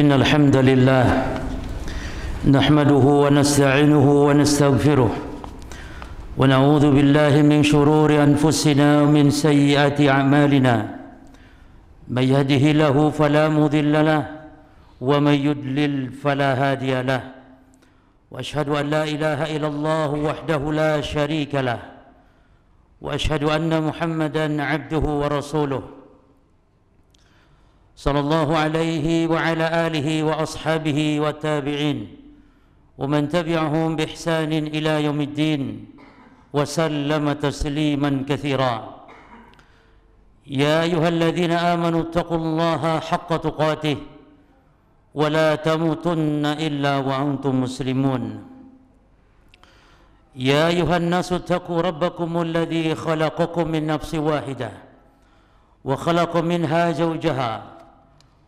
إن الحمد لله نحمده ونستعينه ونستغفره ونعوذ بالله من شرور أنفسنا ومن سيئات أعمالنا من يهده له فلا مضل له ومن يدلل فلا هادي له وأشهد أن لا إله إلا الله وحده لا شريك له وأشهد أن محمدا عبده ورسوله صلى الله عليه وعلى آله وأصحابه والتابعين ومن تبعهم بإحسان إلى يوم الدين وسلم تسليما كثيرا يا أيها الذين آمنوا اتقوا الله حق تقاته ولا تموتن إلا وأنتم مسلمون يا أيها الناس اتقوا ربكم الذي خلقكم من نفس واحدة وخلق منها زوجها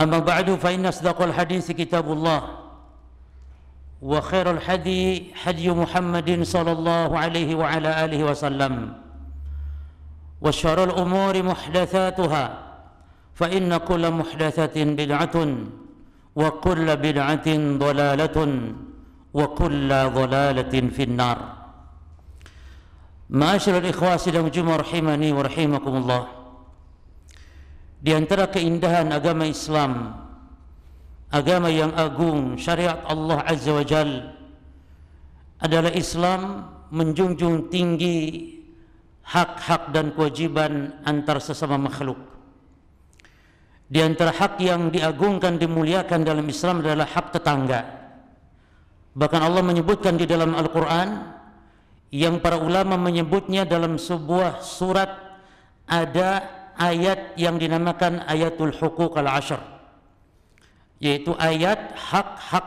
أما بعد فإن أصدق الحديث كتاب الله وخير الحدي حدي محمد صلى الله عليه وعلى آله وسلم وشر الأمور محدثاتها فإن كل محدثة بدعة وكل بدعة ضلالة وكل ضلالة في النار معاشر الإخوة سلام جمع رحمني ورحمكم الله Di antara keindahan agama Islam, agama yang agung, syariat Allah Azza wa Jal adalah Islam menjunjung tinggi hak-hak dan kewajiban antar sesama makhluk. Di antara hak yang diagungkan dimuliakan dalam Islam adalah hak tetangga. Bahkan Allah menyebutkan di dalam Al-Qur'an yang para ulama menyebutnya dalam sebuah surat ada ayat yang dinamakan ayatul hukuk al-ashar yaitu ayat hak-hak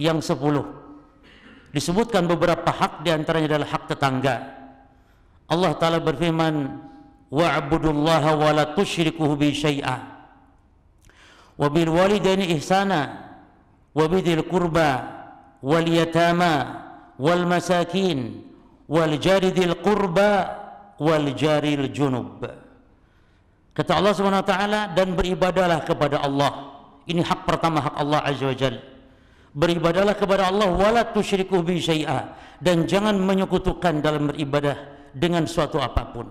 yang sepuluh disebutkan beberapa hak diantaranya adalah hak tetangga Allah Ta'ala berfirman wa'budullaha wa la tushrikuhu bi syai'a wa bil walidaini ihsana wa bidil qurba wal yatama wal masakin wal jaridil kurba, qurba wal jari junub Kata Allah Subhanahu wa taala dan beribadalah kepada Allah. Ini hak pertama hak Allah Azza wa Jalla. Beribadalah kepada Allah wala tusyriku bi syai'a dan jangan menyekutukan dalam beribadah dengan suatu apapun.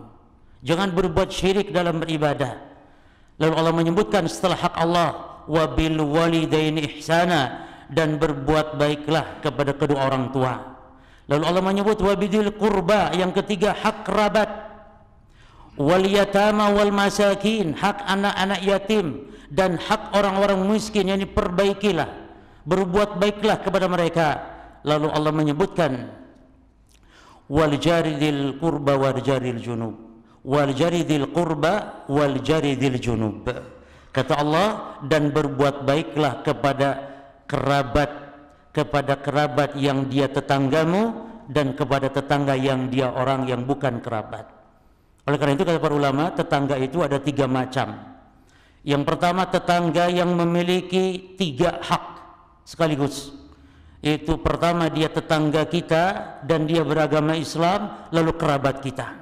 Jangan berbuat syirik dalam beribadah. Lalu Allah menyebutkan setelah hak Allah wa bil walidaini ihsana dan berbuat baiklah kepada kedua orang tua. Lalu Allah menyebut wabidil kurba yang ketiga hak kerabat wal yatama wal masakin hak anak-anak yatim dan hak orang-orang miskin yang diperbaikilah berbuat baiklah kepada mereka lalu Allah menyebutkan wal jaridil qurba wal jaril junub wal jaridil qurba wal jaridil junub kata Allah dan berbuat baiklah kepada kerabat kepada kerabat yang dia tetanggamu dan kepada tetangga yang dia orang yang bukan kerabat oleh karena itu kata para ulama, tetangga itu ada tiga macam. Yang pertama tetangga yang memiliki tiga hak sekaligus. Yaitu pertama dia tetangga kita dan dia beragama Islam lalu kerabat kita.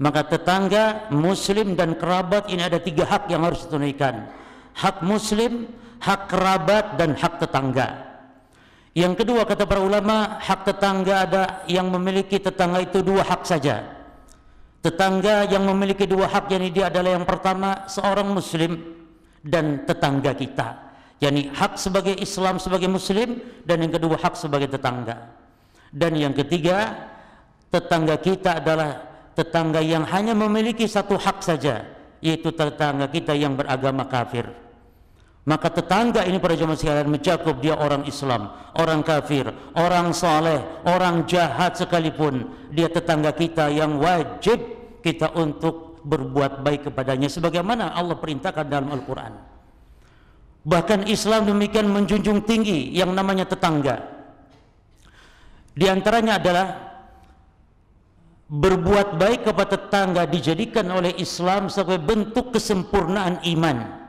Maka tetangga, muslim dan kerabat ini ada tiga hak yang harus ditunaikan. Hak muslim, hak kerabat dan hak tetangga. Yang kedua kata para ulama, hak tetangga ada yang memiliki tetangga itu dua hak saja Tetangga yang memiliki dua hak yakni dia adalah yang pertama seorang muslim dan tetangga kita. yakni hak sebagai Islam sebagai muslim dan yang kedua hak sebagai tetangga. Dan yang ketiga, tetangga kita adalah tetangga yang hanya memiliki satu hak saja, yaitu tetangga kita yang beragama kafir maka tetangga ini pada zaman sekalian mencakup dia orang Islam, orang kafir, orang saleh, orang jahat sekalipun, dia tetangga kita yang wajib kita untuk berbuat baik kepadanya sebagaimana Allah perintahkan dalam Al-Qur'an. Bahkan Islam demikian menjunjung tinggi yang namanya tetangga. Di antaranya adalah berbuat baik kepada tetangga dijadikan oleh Islam sebagai bentuk kesempurnaan iman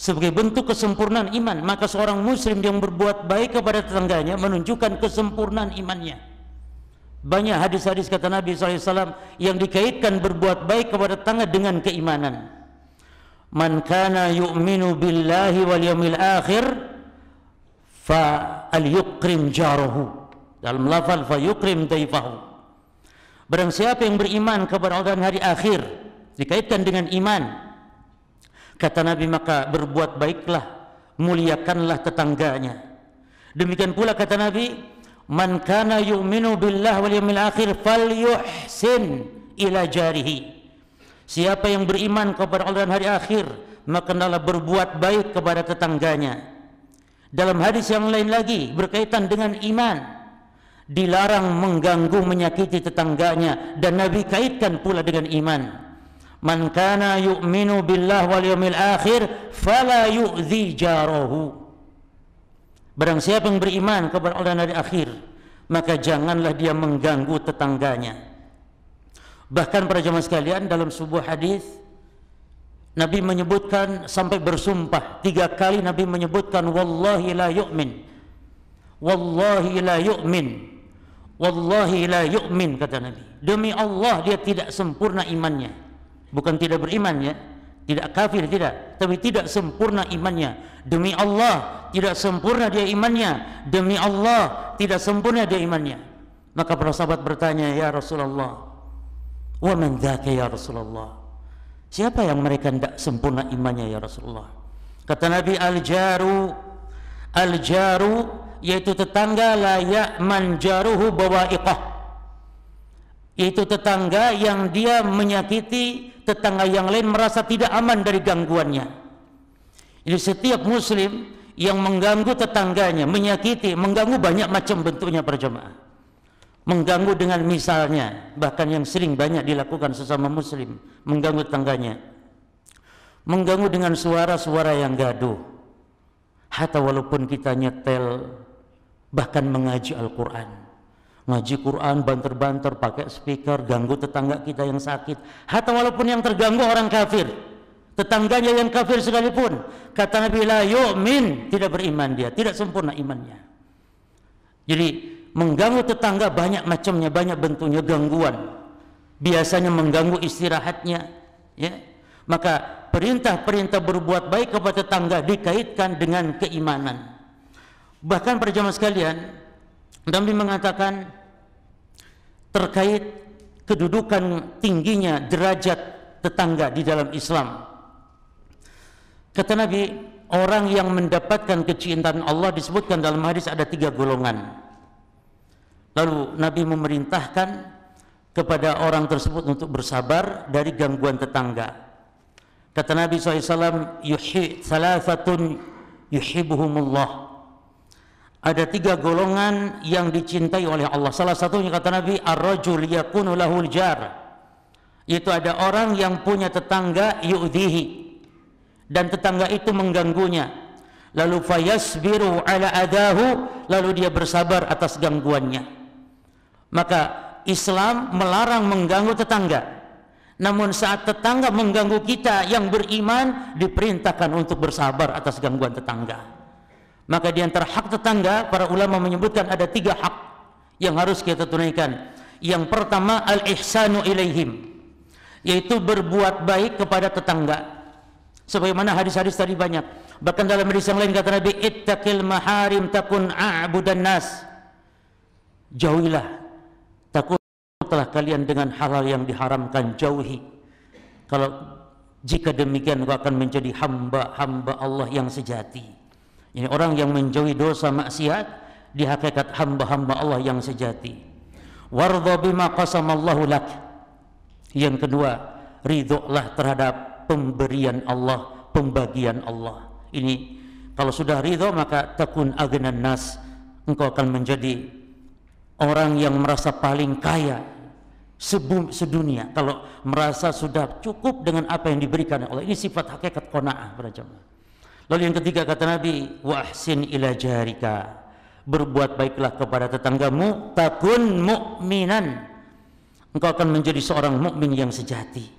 sebagai bentuk kesempurnaan iman maka seorang muslim yang berbuat baik kepada tetangganya menunjukkan kesempurnaan imannya banyak hadis-hadis kata Nabi SAW yang dikaitkan berbuat baik kepada tetangga dengan keimanan man kana yu'minu billahi wal yamil akhir fa al yukrim jarahu dalam lafal fa yukrim taifahu barang siapa yang beriman kepada Allah dan hari akhir dikaitkan dengan iman Kata Nabi maka berbuat baiklah, muliakanlah tetangganya. Demikian pula kata Nabi, "Man kana yu'minu billah wal yawmil akhir falyuhsin ila jarihi." Siapa yang beriman kepada Allah dan hari akhir, maka hendaklah berbuat baik kepada tetangganya. Dalam hadis yang lain lagi berkaitan dengan iman, dilarang mengganggu menyakiti tetangganya dan Nabi kaitkan pula dengan iman man kana yu'minu billah wal yawmil akhir fala yu'zi jarahu barang siapa yang beriman kepada Allah dan hari akhir maka janganlah dia mengganggu tetangganya bahkan para jemaah sekalian dalam sebuah hadis Nabi menyebutkan sampai bersumpah tiga kali Nabi menyebutkan wallahi la yu'min wallahi la yu'min wallahi la yu'min kata Nabi demi Allah dia tidak sempurna imannya bukan tidak beriman ya tidak kafir tidak tapi tidak sempurna imannya demi Allah tidak sempurna dia imannya demi Allah tidak sempurna dia imannya maka para sahabat bertanya ya Rasulullah wa man ya Rasulullah siapa yang mereka tidak sempurna imannya ya Rasulullah kata Nabi al jaru al jaru yaitu tetangga layak manjaruhu ipah. yaitu tetangga yang dia menyakiti tetangga yang lain merasa tidak aman dari gangguannya. Jadi setiap muslim yang mengganggu tetangganya, menyakiti, mengganggu banyak macam bentuknya berjemaah. Mengganggu dengan misalnya, bahkan yang sering banyak dilakukan sesama muslim, mengganggu tetangganya. Mengganggu dengan suara-suara yang gaduh. Hatta walaupun kita nyetel, bahkan mengaji Al-Quran ngaji Quran banter-banter pakai speaker ganggu tetangga kita yang sakit hatta walaupun yang terganggu orang kafir tetangganya yang kafir sekalipun kata Nabi la yu'min tidak beriman dia tidak sempurna imannya jadi mengganggu tetangga banyak macamnya banyak bentuknya gangguan biasanya mengganggu istirahatnya ya maka perintah-perintah berbuat baik kepada tetangga dikaitkan dengan keimanan bahkan perjamaah sekalian Nabi mengatakan terkait kedudukan tingginya derajat tetangga di dalam Islam. Kata Nabi, orang yang mendapatkan kecintaan Allah disebutkan dalam hadis ada tiga golongan. Lalu Nabi memerintahkan kepada orang tersebut untuk bersabar dari gangguan tetangga. Kata Nabi SAW, yuhi thalathatun yuhibuhumullah ada tiga golongan yang dicintai oleh Allah. Salah satunya kata Nabi, ar-rajul yakunu lahul jar. Itu ada orang yang punya tetangga yudhihi dan tetangga itu mengganggunya. Lalu fayasbiru ala adahu, lalu dia bersabar atas gangguannya. Maka Islam melarang mengganggu tetangga. Namun saat tetangga mengganggu kita yang beriman diperintahkan untuk bersabar atas gangguan tetangga. Maka di antara hak tetangga, para ulama menyebutkan ada tiga hak yang harus kita tunaikan. Yang pertama al-ihsanu ilaihim, yaitu berbuat baik kepada tetangga. Sebagaimana hadis-hadis tadi banyak. Bahkan dalam hadis yang lain kata Nabi, "Ittaqil maharim takun a'budan nas." Jauhilah takutlah kalian dengan hal-hal yang diharamkan, jauhi. Kalau jika demikian kau akan menjadi hamba-hamba Allah yang sejati. Ini orang yang menjauhi dosa maksiat di hakikat hamba-hamba Allah yang sejati. Wardha bima qasamallahu lak. Yang kedua, ridholah terhadap pemberian Allah, pembagian Allah. Ini kalau sudah ridho maka tekun agnan nas. Engkau akan menjadi orang yang merasa paling kaya sebum, sedunia kalau merasa sudah cukup dengan apa yang diberikan oleh Ini sifat hakikat konaah, para jemaah. Lalu yang ketiga kata Nabi, wahsin ila jarika. Berbuat baiklah kepada tetanggamu, takun mukminan. Engkau akan menjadi seorang mukmin yang sejati.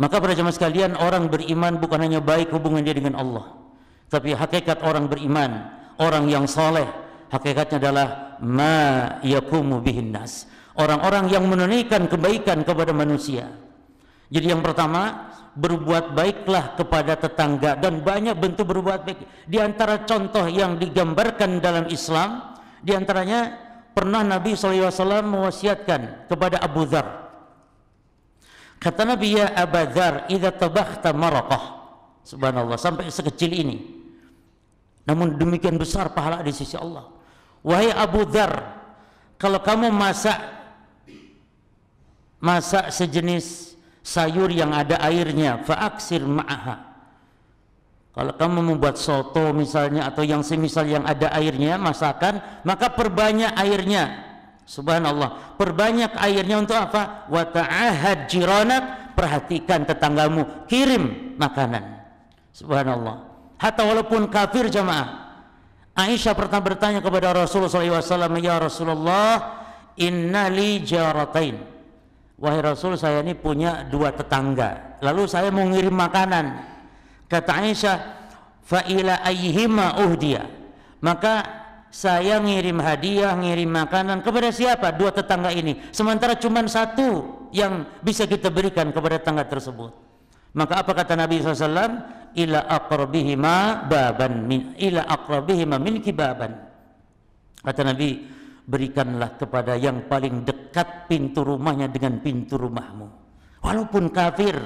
Maka pada jamaah sekalian orang beriman bukan hanya baik hubungan dia dengan Allah, tapi hakikat orang beriman, orang yang soleh, hakikatnya adalah ma yakumu bihin nas. Orang-orang yang menunaikan kebaikan kepada manusia. Jadi yang pertama, berbuat baiklah kepada tetangga dan banyak bentuk berbuat baik. Di antara contoh yang digambarkan dalam Islam, di antaranya pernah Nabi SAW mewasiatkan kepada Abu Dhar. Kata Nabi ya Abu Dhar, "Idza tabakhta maraqah." Subhanallah, sampai sekecil ini. Namun demikian besar pahala di sisi Allah. Wahai Abu Dhar, kalau kamu masak masak sejenis sayur yang ada airnya faaksir ma'aha kalau kamu membuat soto misalnya atau yang semisal yang ada airnya masakan maka perbanyak airnya subhanallah perbanyak airnya untuk apa wa ta'ahad jironak perhatikan tetanggamu kirim makanan subhanallah hatta walaupun kafir jamaah Aisyah pertama bertanya kepada Rasulullah SAW ya Rasulullah innali jaratain wahai Rasul saya ini punya dua tetangga lalu saya mau ngirim makanan kata Aisyah fa'ila ayyihima uhdiya maka saya ngirim hadiah, ngirim makanan kepada siapa? Dua tetangga ini. Sementara cuma satu yang bisa kita berikan kepada tetangga tersebut. Maka apa kata Nabi SAW? Ila akrabihima baban min ila akrabihima min kibaban. Kata Nabi, berikanlah kepada yang paling dekat dekat pintu rumahnya dengan pintu rumahmu walaupun kafir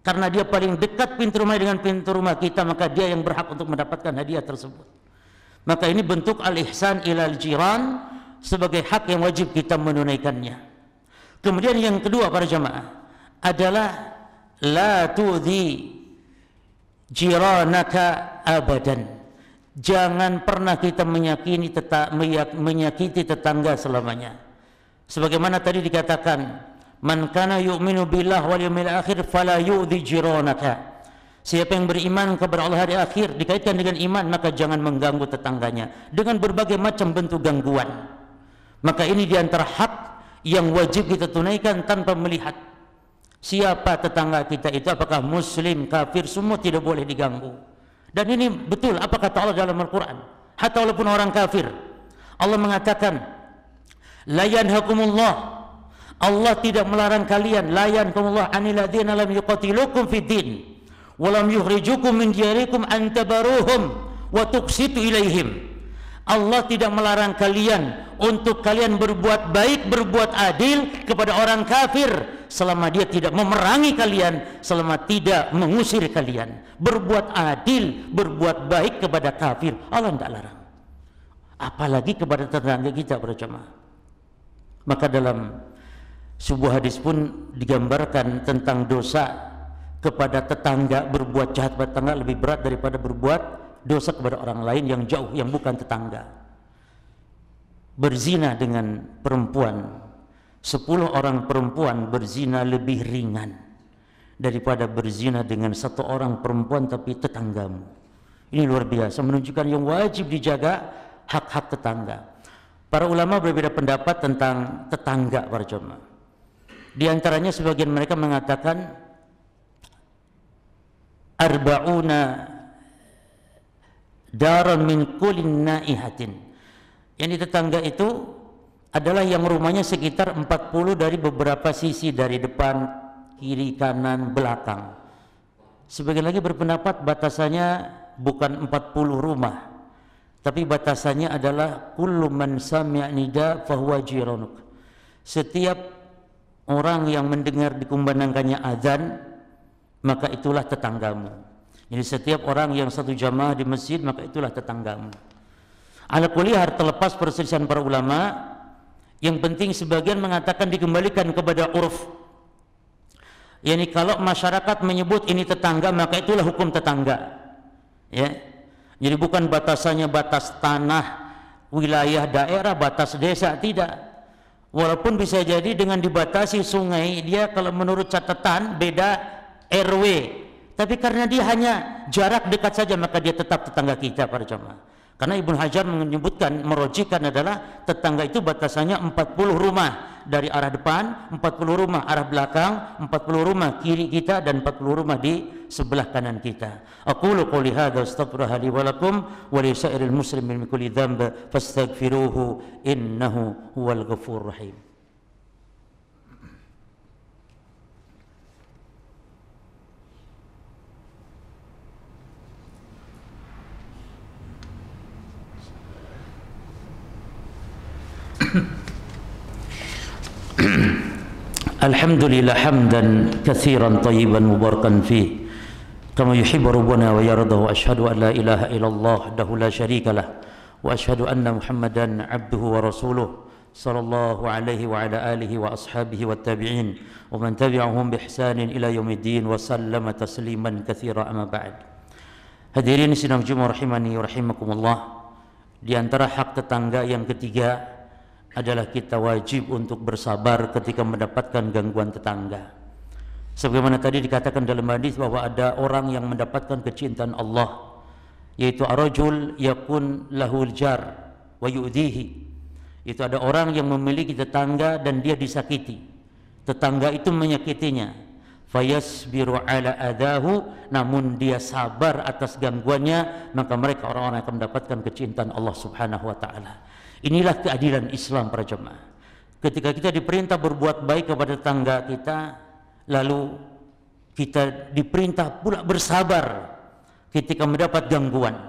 karena dia paling dekat pintu rumah dengan pintu rumah kita maka dia yang berhak untuk mendapatkan hadiah tersebut maka ini bentuk al-ihsan ilal jiran sebagai hak yang wajib kita menunaikannya kemudian yang kedua para jamaah adalah la tu'zi jiranaka abadan jangan pernah kita tetap menyakiti tetangga selamanya sebagaimana tadi dikatakan man kana yu'minu billah wal yawmil akhir fala yu'dhi jiranaka siapa yang beriman kepada Allah hari akhir dikaitkan dengan iman maka jangan mengganggu tetangganya dengan berbagai macam bentuk gangguan maka ini diantara hak yang wajib kita tunaikan tanpa melihat siapa tetangga kita itu apakah muslim kafir semua tidak boleh diganggu dan ini betul apa kata Allah dalam Al-Quran hatta walaupun orang kafir Allah mengatakan Layan hakumullah. Allah tidak melarang kalian. Layan hakumullah aniladzina lam yuqatilukum fid din wa lam yukhrijukum min diyarikum an tabaruhum wa tuqsitu ilaihim. Allah tidak melarang kalian untuk kalian berbuat baik, berbuat adil kepada orang kafir selama dia tidak memerangi kalian, selama tidak mengusir kalian. Berbuat adil, berbuat baik kepada kafir, Allah tidak larang. Apalagi kepada tetangga kita berjamaah maka dalam sebuah hadis pun digambarkan tentang dosa kepada tetangga berbuat jahat pada tetangga lebih berat daripada berbuat dosa kepada orang lain yang jauh yang bukan tetangga berzina dengan perempuan sepuluh orang perempuan berzina lebih ringan daripada berzina dengan satu orang perempuan tapi tetanggamu ini luar biasa menunjukkan yang wajib dijaga hak-hak tetangga Para ulama berbeda pendapat tentang tetangga para jemaah. Di antaranya sebagian mereka mengatakan arbauna daron min kulin naihatin. Yang di tetangga itu adalah yang rumahnya sekitar 40 dari beberapa sisi dari depan, kiri, kanan, belakang. Sebagian lagi berpendapat batasannya bukan 40 rumah tapi batasannya adalah kullu man sami'a nida fahuwa Setiap orang yang mendengar dikumandangkannya azan maka itulah tetanggamu. Jadi setiap orang yang satu jamaah di masjid maka itulah tetanggamu. Ala kuliah terlepas perselisihan para ulama, yang penting sebagian mengatakan dikembalikan kepada urf. Yani kalau masyarakat menyebut ini tetangga maka itulah hukum tetangga. Ya. Jadi bukan batasannya batas tanah, wilayah daerah, batas desa, tidak. Walaupun bisa jadi dengan dibatasi sungai, dia kalau menurut catatan beda RW. Tapi karena dia hanya jarak dekat saja, maka dia tetap tetangga kita para jemaah. Karena Ibnu Hajar menyebutkan merojikan adalah tetangga itu batasannya 40 rumah dari arah depan, 40 rumah arah belakang, 40 rumah kiri kita dan 40 rumah di sebelah kanan kita. Aku lu qouli hadza astaghfirullah li wa muslimin min kulli dhanb fastaghfiruhu innahu huwal ghafurur rahim. الحمد لله حمدا كثيرا طيبا مباركا فيه كما يحب ربنا ويرضاه أشهد أن لا إله إلا الله وحده لا شريك له وأشهد أن محمدا عبده ورسوله صلى الله عليه وعلى آله وأصحابه والتابعين ومن تبعهم بإحسان إلى يوم الدين وسلم تسليما كثيرا أما بعد Hadirin sidang Jumat rahimani ورحمكم rahimakumullah. Di antara hak tetangga yang ketiga adalah kita wajib untuk bersabar ketika mendapatkan gangguan tetangga. Sebagaimana tadi dikatakan dalam hadis bahwa ada orang yang mendapatkan kecintaan Allah yaitu arajul yakun lahul jar wa yu'dihi. Itu ada orang yang memiliki tetangga dan dia disakiti. Tetangga itu menyakitinya fayasbiru ala adahu namun dia sabar atas gangguannya maka mereka orang-orang akan mendapatkan kecintaan Allah Subhanahu wa taala inilah keadilan Islam para jemaah ketika kita diperintah berbuat baik kepada tetangga kita lalu kita diperintah pula bersabar ketika mendapat gangguan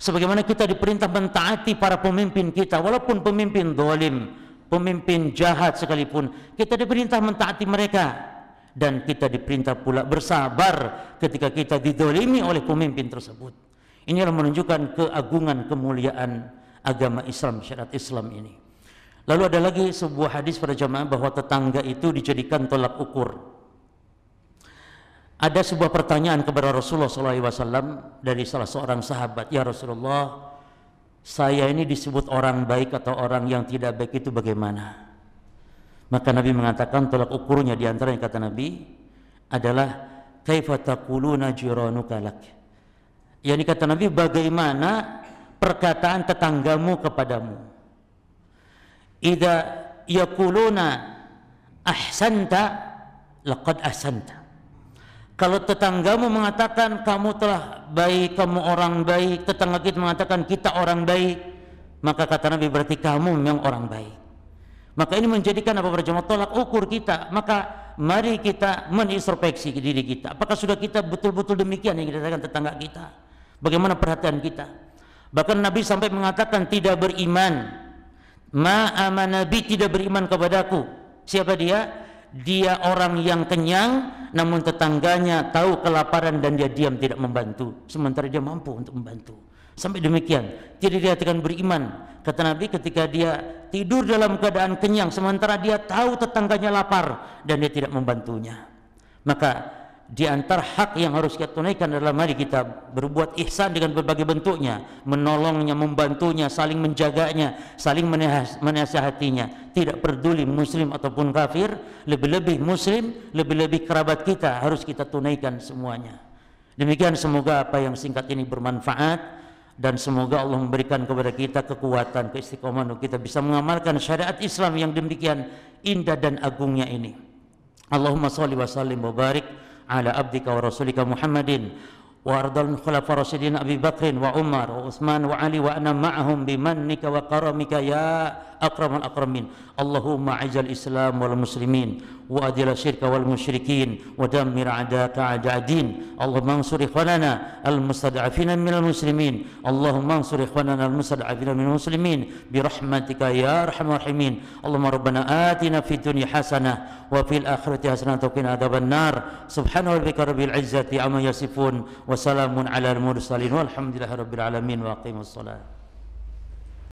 sebagaimana kita diperintah mentaati para pemimpin kita walaupun pemimpin dolim pemimpin jahat sekalipun kita diperintah mentaati mereka dan kita diperintah pula bersabar ketika kita didolimi oleh pemimpin tersebut. Inilah menunjukkan keagungan kemuliaan agama Islam, syariat Islam ini. Lalu ada lagi sebuah hadis pada jamaah bahwa tetangga itu dijadikan tolak ukur. Ada sebuah pertanyaan kepada Rasulullah SAW dari salah seorang sahabat, ya Rasulullah, saya ini disebut orang baik atau orang yang tidak baik itu bagaimana? Maka Nabi mengatakan tolak ukurnya di yang kata Nabi adalah kaifa taquluna jiranuka lak. Yani kata Nabi bagaimana perkataan tetanggamu kepadamu. Idza yaquluna ahsanta laqad ahsanta. Kalau tetanggamu mengatakan kamu telah baik, kamu orang baik, tetangga kita mengatakan kita orang baik, maka kata Nabi berarti kamu memang orang baik. Maka ini menjadikan apa berjamaah tolak ukur kita. Maka mari kita menintrospeksi diri kita. Apakah sudah kita betul-betul demikian yang dikatakan tetangga kita? Bagaimana perhatian kita? Bahkan Nabi sampai mengatakan tidak beriman. Ma'ama Nabi tidak beriman kepadaku. Siapa dia? Dia orang yang kenyang namun tetangganya tahu kelaparan dan dia diam tidak membantu. Sementara dia mampu untuk membantu. Sampai demikian, tidak dikatakan beriman. Kata Nabi ketika dia tidur dalam keadaan kenyang sementara dia tahu tetangganya lapar dan dia tidak membantunya. Maka di antar hak yang harus kita tunaikan dalam hari kita berbuat ihsan dengan berbagai bentuknya, menolongnya, membantunya, saling menjaganya, saling menasihatinya. Tidak peduli muslim ataupun kafir, lebih-lebih muslim, lebih-lebih kerabat kita harus kita tunaikan semuanya. Demikian semoga apa yang singkat ini bermanfaat dan semoga Allah memberikan kepada kita kekuatan keistiqomahan untuk kita bisa mengamalkan syariat Islam yang demikian indah dan agungnya ini. Allahumma salli wa sallim wa barik ala abdika wa rasulika Muhammadin wa ardal khulafa rasyidin Abi Bakrin wa Umar wa Utsman wa Ali wa ana ma'ahum bimannika wa karamika ya أكرم من اللهم أعز الإسلام والمسلمين وأذل الشرك والمشركين ودمر أعداءك أعداء الدين اللهم انصر إخواننا المستضعفين من المسلمين اللهم انصر إخواننا المستضعفين من المسلمين برحمتك يا أرحم الراحمين اللهم ربنا آتنا في الدنيا حسنة وفي الآخرة حسنة وقنا عذاب النار سبحان ربك رب العزة عما يصفون وسلام على المرسلين والحمد لله رب العالمين وأقيموا الصلاة